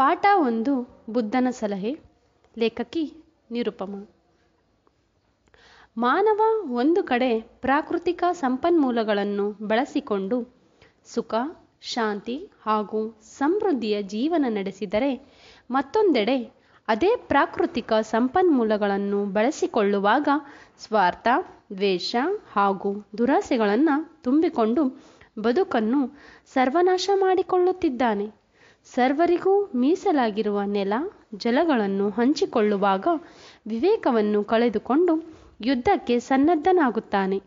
ಪಾಠ ಒಂದು ಬುದ್ಧನ ಸಲಹೆ ಲೇಖಕಿ ನಿರುಪಮ ಮಾನವ ಒಂದು ಕಡೆ ಪ್ರಾಕೃತಿಕ ಸಂಪನ್ಮೂಲಗಳನ್ನು ಬಳಸಿಕೊಂಡು ಸುಖ ಶಾಂತಿ ಹಾಗೂ ಸಮೃದ್ಧಿಯ ಜೀವನ ನಡೆಸಿದರೆ ಮತ್ತೊಂದೆಡೆ ಅದೇ ಪ್ರಾಕೃತಿಕ ಸಂಪನ್ಮೂಲಗಳನ್ನು ಬಳಸಿಕೊಳ್ಳುವಾಗ ಸ್ವಾರ್ಥ ದ್ವೇಷ ಹಾಗೂ ದುರಾಸೆಗಳನ್ನು ತುಂಬಿಕೊಂಡು ಬದುಕನ್ನು ಸರ್ವನಾಶ ಮಾಡಿಕೊಳ್ಳುತ್ತಿದ್ದಾನೆ ಸರ್ವರಿಗೂ ಮೀಸಲಾಗಿರುವ ನೆಲ ಜಲಗಳನ್ನು ಹಂಚಿಕೊಳ್ಳುವಾಗ ವಿವೇಕವನ್ನು ಕಳೆದುಕೊಂಡು ಯುದ್ಧಕ್ಕೆ ಸನ್ನದ್ಧನಾಗುತ್ತಾನೆ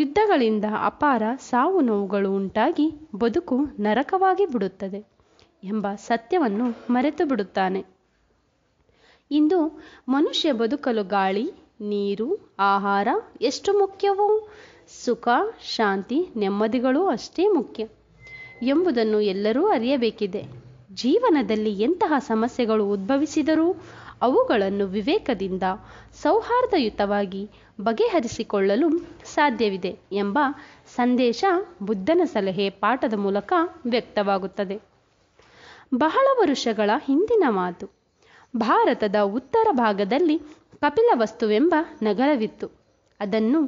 ಯುದ್ಧಗಳಿಂದ ಅಪಾರ ಸಾವು ನೋವುಗಳು ಉಂಟಾಗಿ ಬದುಕು ನರಕವಾಗಿ ಬಿಡುತ್ತದೆ ಎಂಬ ಸತ್ಯವನ್ನು ಮರೆತು ಬಿಡುತ್ತಾನೆ ಇಂದು ಮನುಷ್ಯ ಬದುಕಲು ಗಾಳಿ ನೀರು ಆಹಾರ ಎಷ್ಟು ಮುಖ್ಯವೋ ಸುಖ ಶಾಂತಿ ನೆಮ್ಮದಿಗಳು ಅಷ್ಟೇ ಮುಖ್ಯ ಎಂಬುದನ್ನು ಎಲ್ಲರೂ ಅರಿಯಬೇಕಿದೆ ಜೀವನದಲ್ಲಿ ಎಂತಹ ಸಮಸ್ಯೆಗಳು ಉದ್ಭವಿಸಿದರೂ ಅವುಗಳನ್ನು ವಿವೇಕದಿಂದ ಸೌಹಾರ್ದಯುತವಾಗಿ ಬಗೆಹರಿಸಿಕೊಳ್ಳಲು ಸಾಧ್ಯವಿದೆ ಎಂಬ ಸಂದೇಶ ಬುದ್ಧನ ಸಲಹೆ ಪಾಠದ ಮೂಲಕ ವ್ಯಕ್ತವಾಗುತ್ತದೆ ಬಹಳ ವರುಷಗಳ ಹಿಂದಿನ ಮಾತು ಭಾರತದ ಉತ್ತರ ಭಾಗದಲ್ಲಿ ಕಪಿಲವಸ್ತುವೆಂಬ ನಗರವಿತ್ತು ಅದನ್ನು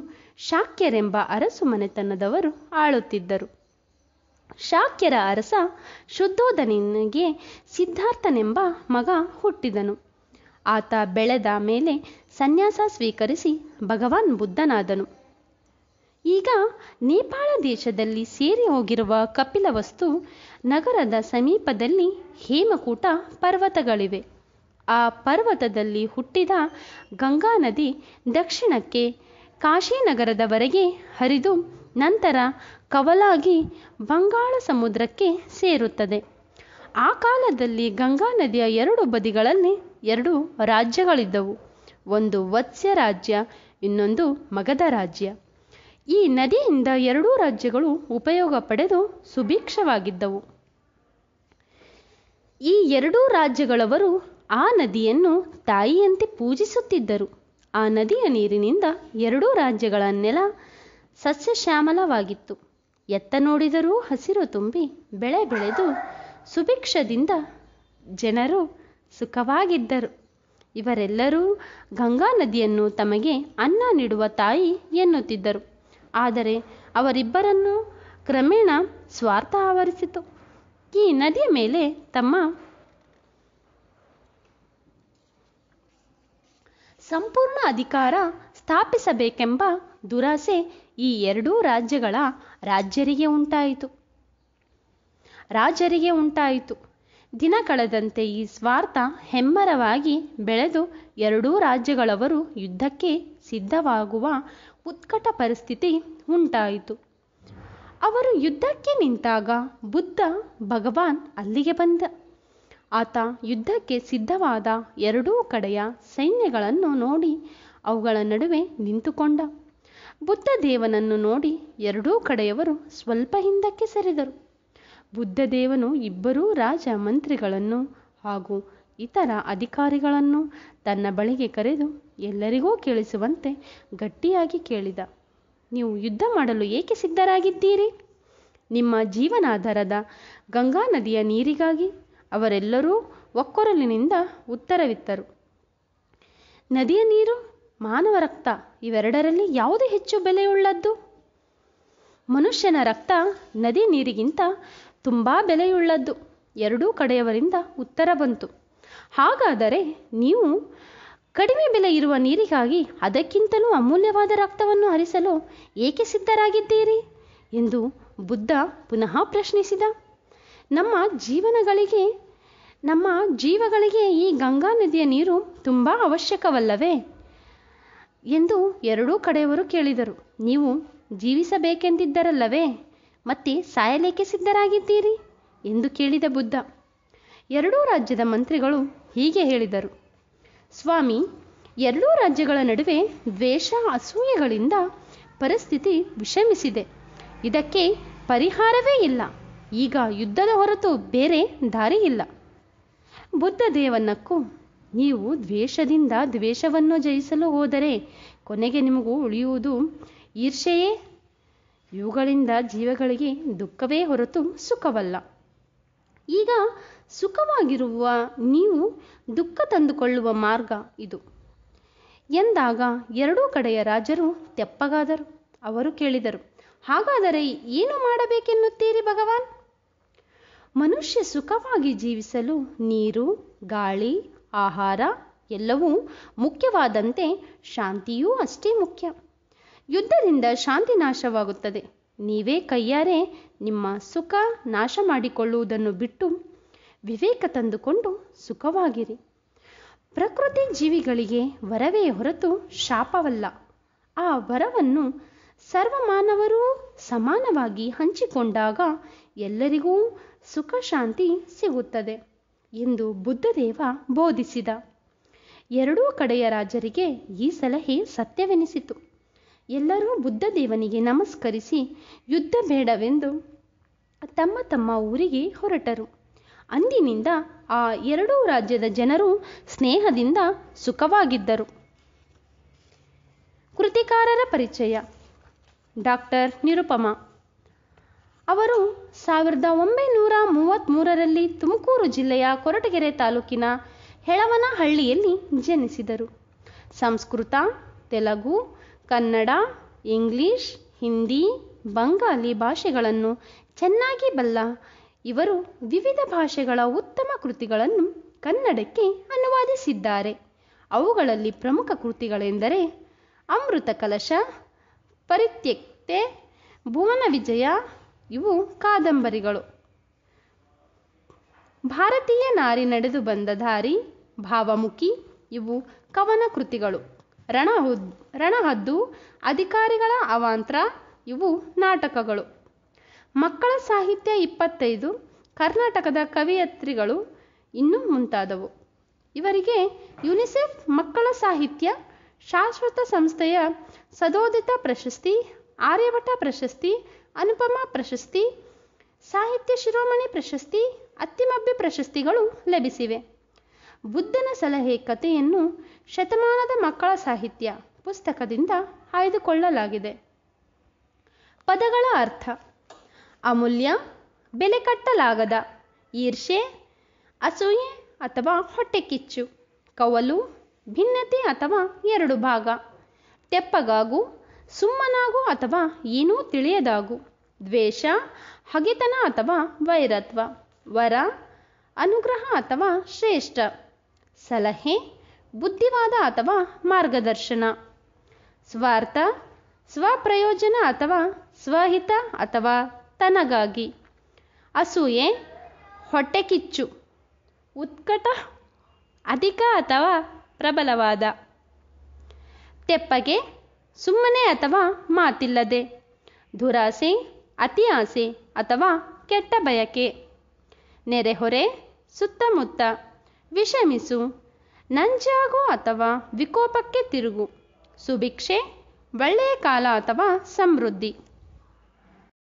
ಶಾಕ್ಯರೆಂಬ ಅರಸು ಮನೆತನದವರು ಆಳುತ್ತಿದ್ದರು ಶಾಕ್ಯರ ಅರಸ ಶುದ್ಧೋಧನಿಗೆ ಸಿದ್ಧಾರ್ಥನೆಂಬ ಮಗ ಹುಟ್ಟಿದನು ಆತ ಬೆಳೆದ ಮೇಲೆ ಸನ್ಯಾಸ ಸ್ವೀಕರಿಸಿ ಭಗವಾನ್ ಬುದ್ಧನಾದನು ಈಗ ನೇಪಾಳ ದೇಶದಲ್ಲಿ ಸೇರಿ ಹೋಗಿರುವ ಕಪಿಲವಸ್ತು ನಗರದ ಸಮೀಪದಲ್ಲಿ ಹೇಮಕೂಟ ಪರ್ವತಗಳಿವೆ ಆ ಪರ್ವತದಲ್ಲಿ ಹುಟ್ಟಿದ ಗಂಗಾ ನದಿ ದಕ್ಷಿಣಕ್ಕೆ ಕಾಶಿನಗರದವರೆಗೆ ಹರಿದು ನಂತರ ಕವಲಾಗಿ ಬಂಗಾಳ ಸಮುದ್ರಕ್ಕೆ ಸೇರುತ್ತದೆ ಆ ಕಾಲದಲ್ಲಿ ಗಂಗಾ ನದಿಯ ಎರಡು ಬದಿಗಳಲ್ಲಿ ಎರಡು ರಾಜ್ಯಗಳಿದ್ದವು ಒಂದು ವತ್ಸ್ಯ ರಾಜ್ಯ ಇನ್ನೊಂದು ಮಗಧ ರಾಜ್ಯ ಈ ನದಿಯಿಂದ ಎರಡೂ ರಾಜ್ಯಗಳು ಉಪಯೋಗ ಪಡೆದು ಸುಭಿಕ್ಷವಾಗಿದ್ದವು ಈ ಎರಡೂ ರಾಜ್ಯಗಳವರು ಆ ನದಿಯನ್ನು ತಾಯಿಯಂತೆ ಪೂಜಿಸುತ್ತಿದ್ದರು ಆ ನದಿಯ ನೀರಿನಿಂದ ಎರಡೂ ರಾಜ್ಯಗಳ ನೆಲ ಸಸ್ಯಶ್ಯಾಮಲವಾಗಿತ್ತು ಎತ್ತ ನೋಡಿದರೂ ಹಸಿರು ತುಂಬಿ ಬೆಳೆ ಬೆಳೆದು ಸುಭಿಕ್ಷದಿಂದ ಜನರು ಸುಖವಾಗಿದ್ದರು ಇವರೆಲ್ಲರೂ ಗಂಗಾ ನದಿಯನ್ನು ತಮಗೆ ಅನ್ನ ನೀಡುವ ತಾಯಿ ಎನ್ನುತ್ತಿದ್ದರು ಆದರೆ ಅವರಿಬ್ಬರನ್ನು ಕ್ರಮೇಣ ಸ್ವಾರ್ಥ ಆವರಿಸಿತು ಈ ನದಿಯ ಮೇಲೆ ತಮ್ಮ ಸಂಪೂರ್ಣ ಅಧಿಕಾರ ಸ್ಥಾಪಿಸಬೇಕೆಂಬ ದುರಾಸೆ ಈ ಎರಡೂ ರಾಜ್ಯಗಳ ರಾಜ್ಯರಿಗೆ ಉಂಟಾಯಿತು ರಾಜರಿಗೆ ಉಂಟಾಯಿತು ದಿನ ಕಳೆದಂತೆ ಈ ಸ್ವಾರ್ಥ ಹೆಮ್ಮರವಾಗಿ ಬೆಳೆದು ಎರಡೂ ರಾಜ್ಯಗಳವರು ಯುದ್ಧಕ್ಕೆ ಸಿದ್ಧವಾಗುವ ಉತ್ಕಟ ಪರಿಸ್ಥಿತಿ ಉಂಟಾಯಿತು ಅವರು ಯುದ್ಧಕ್ಕೆ ನಿಂತಾಗ ಬುದ್ಧ ಭಗವಾನ್ ಅಲ್ಲಿಗೆ ಬಂದ ಆತ ಯುದ್ಧಕ್ಕೆ ಸಿದ್ಧವಾದ ಎರಡೂ ಕಡೆಯ ಸೈನ್ಯಗಳನ್ನು ನೋಡಿ ಅವುಗಳ ನಡುವೆ ನಿಂತುಕೊಂಡ ಬುದ್ಧದೇವನನ್ನು ನೋಡಿ ಎರಡೂ ಕಡೆಯವರು ಸ್ವಲ್ಪ ಹಿಂದಕ್ಕೆ ಸರಿದರು ಬುದ್ಧದೇವನು ಇಬ್ಬರೂ ರಾಜ ಮಂತ್ರಿಗಳನ್ನು ಹಾಗೂ ಇತರ ಅಧಿಕಾರಿಗಳನ್ನು ತನ್ನ ಬಳಿಗೆ ಕರೆದು ಎಲ್ಲರಿಗೂ ಕೇಳಿಸುವಂತೆ ಗಟ್ಟಿಯಾಗಿ ಕೇಳಿದ ನೀವು ಯುದ್ಧ ಮಾಡಲು ಏಕೆ ಸಿದ್ಧರಾಗಿದ್ದೀರಿ ನಿಮ್ಮ ಜೀವನಾಧಾರದ ಗಂಗಾ ನದಿಯ ನೀರಿಗಾಗಿ ಅವರೆಲ್ಲರೂ ಒಕ್ಕೊರಲಿನಿಂದ ಉತ್ತರವಿತ್ತರು ನದಿಯ ನೀರು ಮಾನವ ರಕ್ತ ಇವೆರಡರಲ್ಲಿ ಯಾವುದು ಹೆಚ್ಚು ಬೆಲೆಯುಳ್ಳದ್ದು ಮನುಷ್ಯನ ರಕ್ತ ನದಿ ನೀರಿಗಿಂತ ತುಂಬಾ ಬೆಲೆಯುಳ್ಳದ್ದು ಎರಡೂ ಕಡೆಯವರಿಂದ ಉತ್ತರ ಬಂತು ಹಾಗಾದರೆ ನೀವು ಕಡಿಮೆ ಬೆಲೆ ಇರುವ ನೀರಿಗಾಗಿ ಅದಕ್ಕಿಂತಲೂ ಅಮೂಲ್ಯವಾದ ರಕ್ತವನ್ನು ಹರಿಸಲು ಏಕೆ ಸಿದ್ಧರಾಗಿದ್ದೀರಿ ಎಂದು ಬುದ್ಧ ಪುನಃ ಪ್ರಶ್ನಿಸಿದ ನಮ್ಮ ಜೀವನಗಳಿಗೆ ನಮ್ಮ ಜೀವಗಳಿಗೆ ಈ ಗಂಗಾ ನದಿಯ ನೀರು ತುಂಬಾ ಅವಶ್ಯಕವಲ್ಲವೇ ಎಂದು ಎರಡೂ ಕಡೆಯವರು ಕೇಳಿದರು ನೀವು ಜೀವಿಸಬೇಕೆಂದಿದ್ದರಲ್ಲವೇ ಮತ್ತೆ ಸಾಯಲೇಕೆ ಸಿದ್ಧರಾಗಿದ್ದೀರಿ ಎಂದು ಕೇಳಿದ ಬುದ್ಧ ಎರಡೂ ರಾಜ್ಯದ ಮಂತ್ರಿಗಳು ಹೀಗೆ ಹೇಳಿದರು ಸ್ವಾಮಿ ಎರಡೂ ರಾಜ್ಯಗಳ ನಡುವೆ ದ್ವೇಷ ಅಸೂಯೆಗಳಿಂದ ಪರಿಸ್ಥಿತಿ ವಿಷಮಿಸಿದೆ ಇದಕ್ಕೆ ಪರಿಹಾರವೇ ಇಲ್ಲ ಈಗ ಯುದ್ಧದ ಹೊರತು ಬೇರೆ ದಾರಿ ಇಲ್ಲ ಬುದ್ಧ ದೇವನ್ನಕ್ಕೂ ನೀವು ದ್ವೇಷದಿಂದ ದ್ವೇಷವನ್ನು ಜಯಿಸಲು ಹೋದರೆ ಕೊನೆಗೆ ನಿಮಗೂ ಉಳಿಯುವುದು ಈರ್ಷೆಯೇ ಇವುಗಳಿಂದ ಜೀವಗಳಿಗೆ ದುಃಖವೇ ಹೊರತು ಸುಖವಲ್ಲ ಈಗ ಸುಖವಾಗಿರುವ ನೀವು ದುಃಖ ತಂದುಕೊಳ್ಳುವ ಮಾರ್ಗ ಇದು ಎಂದಾಗ ಎರಡೂ ಕಡೆಯ ರಾಜರು ತೆಪ್ಪಗಾದರು ಅವರು ಕೇಳಿದರು ಹಾಗಾದರೆ ಏನು ಮಾಡಬೇಕೆನ್ನುತ್ತೀರಿ ಭಗವಾನ್ ಮನುಷ್ಯ ಸುಖವಾಗಿ ಜೀವಿಸಲು ನೀರು ಗಾಳಿ ಆಹಾರ ಎಲ್ಲವೂ ಮುಖ್ಯವಾದಂತೆ ಶಾಂತಿಯೂ ಅಷ್ಟೇ ಮುಖ್ಯ ಯುದ್ಧದಿಂದ ಶಾಂತಿ ನಾಶವಾಗುತ್ತದೆ ನೀವೇ ಕೈಯಾರೆ ನಿಮ್ಮ ಸುಖ ನಾಶ ಮಾಡಿಕೊಳ್ಳುವುದನ್ನು ಬಿಟ್ಟು ವಿವೇಕ ತಂದುಕೊಂಡು ಸುಖವಾಗಿರಿ ಪ್ರಕೃತಿ ಜೀವಿಗಳಿಗೆ ವರವೇ ಹೊರತು ಶಾಪವಲ್ಲ ಆ ವರವನ್ನು ಸರ್ವಮಾನವರೂ ಸಮಾನವಾಗಿ ಹಂಚಿಕೊಂಡಾಗ ಎಲ್ಲರಿಗೂ ಸುಖ ಶಾಂತಿ ಸಿಗುತ್ತದೆ ಎಂದು ಬುದ್ಧದೇವ ಬೋಧಿಸಿದ ಎರಡೂ ಕಡೆಯ ರಾಜರಿಗೆ ಈ ಸಲಹೆ ಸತ್ಯವೆನಿಸಿತು ಎಲ್ಲರೂ ಬುದ್ಧದೇವನಿಗೆ ನಮಸ್ಕರಿಸಿ ಯುದ್ಧ ಬೇಡವೆಂದು ತಮ್ಮ ತಮ್ಮ ಊರಿಗೆ ಹೊರಟರು ಅಂದಿನಿಂದ ಆ ಎರಡೂ ರಾಜ್ಯದ ಜನರು ಸ್ನೇಹದಿಂದ ಸುಖವಾಗಿದ್ದರು ಕೃತಿಕಾರರ ಪರಿಚಯ ಡಾಕ್ಟರ್ ನಿರುಪಮಾ ಅವರು ಸಾವಿರದ ಒಂಬೈನೂರ ಮೂರರಲ್ಲಿ ತುಮಕೂರು ಜಿಲ್ಲೆಯ ಕೊರಟಗೆರೆ ತಾಲೂಕಿನ ಹೆಳವನಹಳ್ಳಿಯಲ್ಲಿ ಜನಿಸಿದರು ಸಂಸ್ಕೃತ ತೆಲುಗು ಕನ್ನಡ ಇಂಗ್ಲಿಷ್ ಹಿಂದಿ ಬಂಗಾಲಿ ಭಾಷೆಗಳನ್ನು ಚೆನ್ನಾಗಿ ಬಲ್ಲ ಇವರು ವಿವಿಧ ಭಾಷೆಗಳ ಉತ್ತಮ ಕೃತಿಗಳನ್ನು ಕನ್ನಡಕ್ಕೆ ಅನುವಾದಿಸಿದ್ದಾರೆ ಅವುಗಳಲ್ಲಿ ಪ್ರಮುಖ ಕೃತಿಗಳೆಂದರೆ ಅಮೃತ ಕಲಶ ಪರಿತ್ಯಕ್ತೆ ಭುವನ ವಿಜಯ ಇವು ಕಾದಂಬರಿಗಳು ಭಾರತೀಯ ನಾರಿ ನಡೆದು ಬಂದ ದಾರಿ ಭಾವಮುಖಿ ಇವು ಕವನ ಕೃತಿಗಳು ರಣಹುದ್ ರಣಹದ್ದು ಅಧಿಕಾರಿಗಳ ಅವಾಂತರ ಇವು ನಾಟಕಗಳು ಮಕ್ಕಳ ಸಾಹಿತ್ಯ ಇಪ್ಪತ್ತೈದು ಕರ್ನಾಟಕದ ಕವಿಯತ್ರಿಗಳು ಇನ್ನೂ ಮುಂತಾದವು ಇವರಿಗೆ ಯುನಿಸೆಫ್ ಮಕ್ಕಳ ಸಾಹಿತ್ಯ ಶಾಶ್ವತ ಸಂಸ್ಥೆಯ ಸದೋದಿತ ಪ್ರಶಸ್ತಿ ಆರ್ಯಭಟ ಪ್ರಶಸ್ತಿ ಅನುಪಮ ಪ್ರಶಸ್ತಿ ಸಾಹಿತ್ಯ ಶಿರೋಮಣಿ ಪ್ರಶಸ್ತಿ ಅತ್ತಿಮಬ್ಬೆ ಪ್ರಶಸ್ತಿಗಳು ಲಭಿಸಿವೆ ಬುದ್ಧನ ಸಲಹೆ ಕಥೆಯನ್ನು ಶತಮಾನದ ಮಕ್ಕಳ ಸಾಹಿತ್ಯ ಪುಸ್ತಕದಿಂದ ಆಯ್ದುಕೊಳ್ಳಲಾಗಿದೆ ಪದಗಳ ಅರ್ಥ ಅಮೂಲ್ಯ ಬೆಲೆ ಕಟ್ಟಲಾಗದ ಈರ್ಷೆ ಅಸೂಯೆ ಅಥವಾ ಹೊಟ್ಟೆಕಿಚ್ಚು ಕವಲು ಭಿನ್ನತೆ ಅಥವಾ ಎರಡು ಭಾಗ ತೆಪ್ಪಗಾಗು ಸುಮ್ಮನಾಗು ಅಥವಾ ಏನೂ ತಿಳಿಯದಾಗು ದ್ವೇಷ ಹಗೆತನ ಅಥವಾ ವೈರತ್ವ ವರ ಅನುಗ್ರಹ ಅಥವಾ ಶ್ರೇಷ್ಠ ಸಲಹೆ ಬುದ್ಧಿವಾದ ಅಥವಾ ಮಾರ್ಗದರ್ಶನ ಸ್ವಾರ್ಥ ಸ್ವಪ್ರಯೋಜನ ಅಥವಾ ಸ್ವಹಿತ ಅಥವಾ ತನಗಾಗಿ ಅಸೂಯೆ ಹೊಟ್ಟೆಕಿಚ್ಚು ಉತ್ಕಟ ಅಧಿಕ ಅಥವಾ ಪ್ರಬಲವಾದ ತೆಪ್ಪಗೆ ಸುಮ್ಮನೆ ಅಥವಾ ಮಾತಿಲ್ಲದೆ ದುರಾಸೆ ಅತಿಯಾಸೆ ಅಥವಾ ಕೆಟ್ಟ ಬಯಕೆ ನೆರೆಹೊರೆ ಸುತ್ತಮುತ್ತ ವಿಷಮಿಸು ನಂಜಾಗು ಅಥವಾ ವಿಕೋಪಕ್ಕೆ ತಿರುಗು ಸುಭಿಕ್ಷೆ ಒಳ್ಳೆಯ ಕಾಲ ಅಥವಾ ಸಮೃದ್ಧಿ